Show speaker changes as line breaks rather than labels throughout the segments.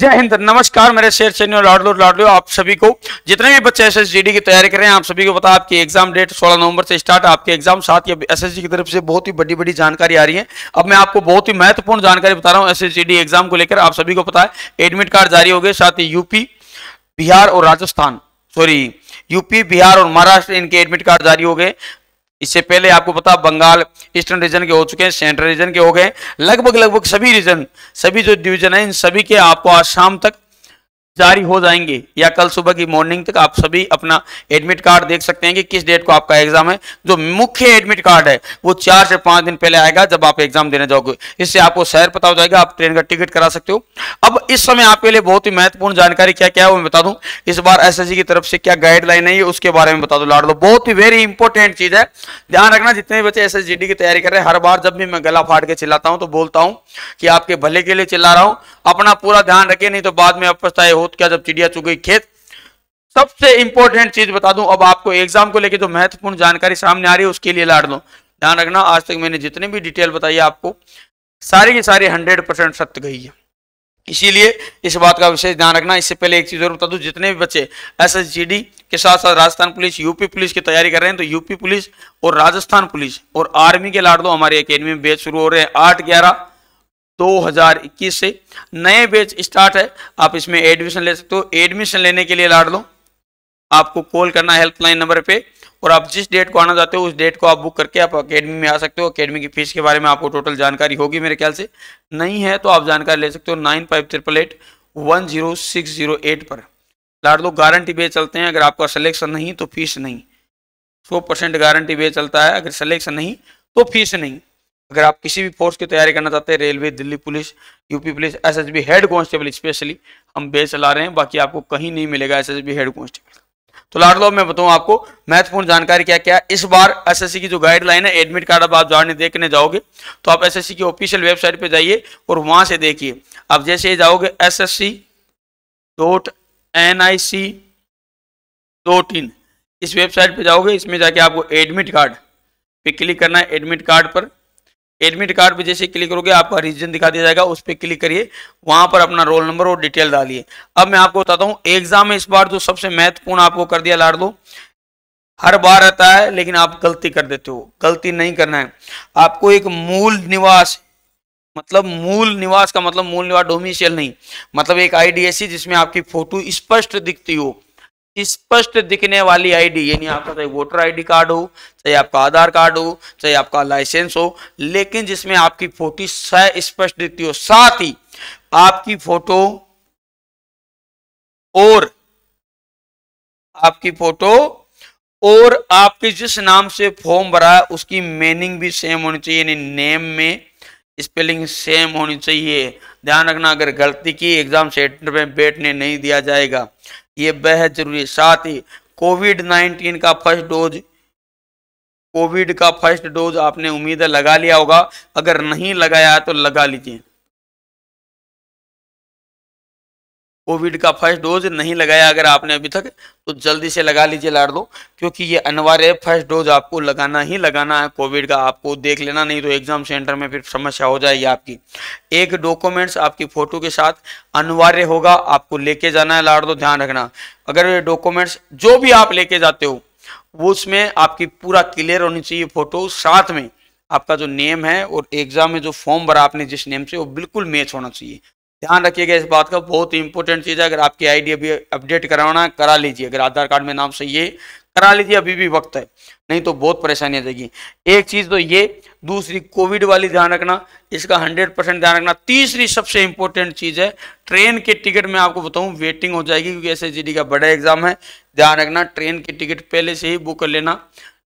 जय हिंद नमस्कार मेरे शेर चैनल लाडलो लाडलो आप सभी को जितने भी बच्चे एसएसजीडी की तैयारी कर रहे हैं आप सभी को पता आपकी एग्जाम डेट 16 नवंबर से स्टार्ट आपके एग्जाम साथ ही एसएसजी की तरफ से बहुत ही बड़ी बड़ी जानकारी आ रही है अब मैं आपको बहुत ही महत्वपूर्ण जानकारी बता रहा हूँ एस एग्जाम को लेकर आप सभी को पता है एडमिट कार्ड जारी हो गए साथ ही यूपी बिहार और राजस्थान सॉरी यूपी बिहार और महाराष्ट्र इनके एडमिट कार्ड जारी हो गए इससे पहले आपको पता बंगाल ईस्टर्न रीजन के हो चुके हैं सेंट्रल रीजन के हो गए लगभग लगभग सभी रीजन सभी जो डिवीजन है इन सभी के आपको आज शाम तक जारी हो जाएंगे या कल सुबह की मॉर्निंग तक आप सभी अपना एडमिट कार्ड देख सकते हैं कि किस डेट को आपका एग्जाम है जो मुख्य एडमिट कार्ड है वो चार से पांच दिन पहले आएगा जब आप एग्जाम देने जाओगे इससे आपको शहर पता हो जाएगा आप ट्रेन का टिकट करा सकते हो अब इस समय आपके लिए बहुत ही महत्वपूर्ण जानकारी क्या क्या है वो मैं बता दूं इस बार एस की तरफ से क्या गाइडलाइन है उसके बारे में बता दो लाड़ दो बहुत ही वेरी इंपॉर्टेंट चीज है ध्यान रखना जितने बच्चे एस की तैयारी कर रहे हैं हर बार जब भी मैं गला फाड़ के चिल्लाता हूँ तो बोलता हूँ कि आपके भले के लिए चिल्ला रहा हूँ अपना पूरा ध्यान रखे नहीं तो बाद में अपस्ताए हो बहुत क्या जब चिड़िया चुग गई खेत सबसे इंपॉर्टेंट चीज बता दूं अब आपको एग्जाम को लेकर जो महत्वपूर्ण जानकारी सामने आ रही है उसके लिए लाड़ दो ध्यान रखना आज तक मैंने जितने भी डिटेल बताई आपको सारी की सारी हंड्रेड परसेंट सत्य गई है इसीलिए इस बात का विशेष ध्यान रखना इससे पहले एक चीज और बता दूं जितने भी बच्चे एसएसजीडी के साथ साथ राजस्थान पुलिस यूपी पुलिस की तैयारी कर रहे हैं तो यूपी पुलिस और राजस्थान पुलिस और आर्मी के लाड दो हमारी अकेडमी में बेच शुरू हो रहे हैं आठ ग्यारह 2021 से नए बैच स्टार्ट है आप इसमें एडमिशन ले सकते हो एडमिशन लेने के लिए लाड़ लो आपको कॉल करना है हेल्पलाइन नंबर पे और आप जिस डेट को आना चाहते हो उस डेट को आप बुक करके आप अकेडमी में आ सकते हो अकेडमी की फीस के बारे में आपको टोटल जानकारी होगी मेरे ख्याल से नहीं है तो आप जानकारी ले सकते हो nine five triple eight one zero six zero eight पर लाड़ लो गारंटी पे चलते हैं अगर आपका सिलेक्शन नहीं तो फीस नहीं सौ परसेंट गारंटी पे चलता है अगर सिलेक्शन नहीं तो फीस नहीं अगर आप किसी भी फोर्स की तैयारी करना चाहते हैं railway Delhi police UP police SSB head constable specially हम बेच चला रहे हैं बाकी आपको कहीं नहीं मिलेगा एसएसबी हेड कांस्टेबल तो लो मैं बताऊं आपको महत्वपूर्ण जानकारी क्या क्या इस बार एसएससी की जो गाइडलाइन है एडमिट कार्ड अब आप जाने देखने जाओगे तो आप सी की ऑफिशियल वेबसाइट पर जाइए और वहां से देखिए आप जैसे ही जाओगे S S C dot N I C dot in इस वेबसाइट पर जाओगे इसमें जाके आपको एडमिट कार्ड पे क्लिक करना है एडमिट कार्ड पर एडमिट कार्ड पर जैसे क्लिक करोगे आपका रीजन दिखा दिया जाएगा उस पर क्लिक करिए वहां पर अपना रोल नंबर और डिटेल डालिए अब मैं आपको बताता हूँ एग्जाम में इस बार जो सबसे महत्वपूर्ण आपको कर दिया लाड़ दो हर बार आता है लेकिन आप गलती कर देते हो गलती नहीं करना है आपको एक मूल निवास मतलब मूल निवास का मतलब मूल निवास डोमिशियल नहीं मतलब एक आईडीएससी जिसमें आपकी फोटो स्पष्ट दिखती हो स्पष्ट दिखने वाली आईडी यानी आपका चाहे वोटर आईडी कार्ड हो चाहे आपका आधार कार्ड हो चाहे आपका लाइसेंस हो लेकिन जिसमें आपकी फोटो स्पष्ट दिखती हो साथ ही आपकी फोटो और आपकी फोटो और आपके जिस नाम से फॉर्म भरा है उसकी मीनिंग भी सेम होनी चाहिए यानी नेम में स्पेलिंग सेम होनी चाहिए ध्यान रखना अगर गलती की एग्जाम सेंटर में बैठने नहीं दिया जाएगा ये बेहद जरूरी साथ ही कोविड नाइन्टीन का फर्स्ट डोज कोविड का फर्स्ट डोज आपने उम्मीद लगा लिया होगा अगर नहीं लगाया तो लगा लीजिए कोविड का फर्स्ट डोज नहीं लगाया अगर आपने अभी तक तो जल्दी से लगा लीजिए लाड़ दो क्योंकि ये अनिवार्य है फर्स्ट डोज आपको लगाना ही लगाना है कोविड का आपको देख लेना नहीं तो एग्जाम सेंटर में फिर समस्या हो जाएगी आपकी एक डॉक्यूमेंट्स आपकी फोटो के साथ अनिवार्य होगा आपको लेके जाना है लाड़ दो ध्यान रखना अगर डॉक्यूमेंट्स जो भी आप लेके जाते हो वो उसमें आपकी पूरा क्लियर होनी चाहिए फोटो साथ में आपका जो नेम है और एग्जाम में जो फॉर्म भरा आपने जिस नेम से वो बिल्कुल मैच होना चाहिए ध्यान रखिएगा इस बात का बहुत ही इंपॉर्टेंट चीज़ है अगर आपकी आईडी अभी अपडेट कराना करा लीजिए अगर आधार कार्ड में नाम सही है करा लीजिए अभी भी वक्त है नहीं तो बहुत परेशानी आ जाएगी एक चीज़ तो ये दूसरी कोविड वाली ध्यान रखना इसका हंड्रेड परसेंट ध्यान रखना तीसरी सबसे इंपॉर्टेंट चीज़ है ट्रेन के टिकट में आपको बताऊं वेटिंग हो जाएगी क्योंकि एस का बड़ा एग्जाम है ध्यान रखना ट्रेन की टिकट पहले से ही बुक कर लेना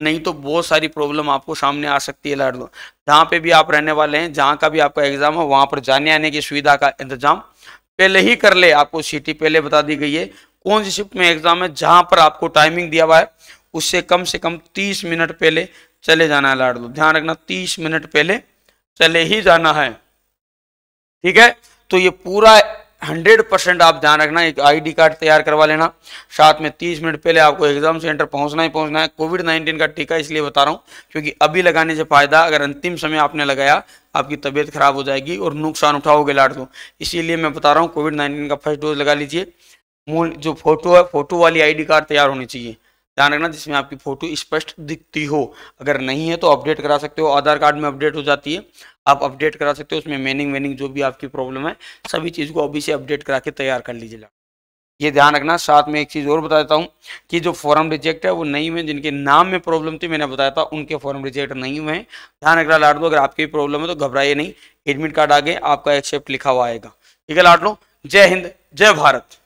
नहीं तो बहुत सारी प्रॉब्लम आपको सामने आ सकती है लड़ लो जहाँ पे भी आप रहने वाले हैं जहाँ का भी आपका एग्जाम है वहाँ पर जाने आने की सुविधा का इंतजाम पहले ही कर ले आपको सिटी पहले बता दी गई है कौन सी शिफ्ट में एग्जाम है जहाँ पर आपको टाइमिंग दिया हुआ है उससे कम से कम तीस मिनट पहले चले जाना है लाड लो ध्यान रखना तीस मिनट पहले चले ही जाना है ठीक है तो ये पूरा हंड्रेड परसेंट आप ध्यान रखना एक आईडी कार्ड तैयार करवा लेना साथ में तीस मिनट पहले आपको एग्जाम सेंटर पहुंचना ही पहुंचना है कोविड नाइन्टीन का टीका इसलिए बता रहा हूँ क्योंकि अभी लगाने से फ़ायदा अगर अंतिम समय आपने लगाया आपकी तबीयत खराब हो जाएगी और नुकसान उठाओगे लाट दो इसीलिए मैं बता रहा हूँ कोविड नाइन्टीन का फर्स्ट डोज लगा लीजिए मूल जो फोटो है फोटो वाली आई कार्ड तैयार होनी चाहिए ध्यान रखना जिसमें आपकी फोटो स्पष्ट दिखती हो अगर नहीं है तो अपडेट करा सकते हो आधार कार्ड में अपडेट हो जाती है आप अपडेट करा सकते हो उसमें मेनिंग वेनिंग जो भी आपकी प्रॉब्लम है सभी चीज़ को अभी से अपडेट करा के तैयार कर लीजिएगा ये ध्यान रखना साथ में एक चीज़ और बता देता हूँ कि जो फॉर्म रिजेक्ट है वो नहीं हुए जिनके नाम में प्रॉब्लम थी मैंने बताया था उनके फॉर्म रिजेक्ट नहीं हुए हैं ध्यान रखना लाट लो अगर आपके भी प्रॉब्लम है तो घबराइए नहीं एडमिट कार्ड आगे आपका एक्सेप्ट लिखा हुआ आएगा ठीक है लाट लो जय हिंद जय भारत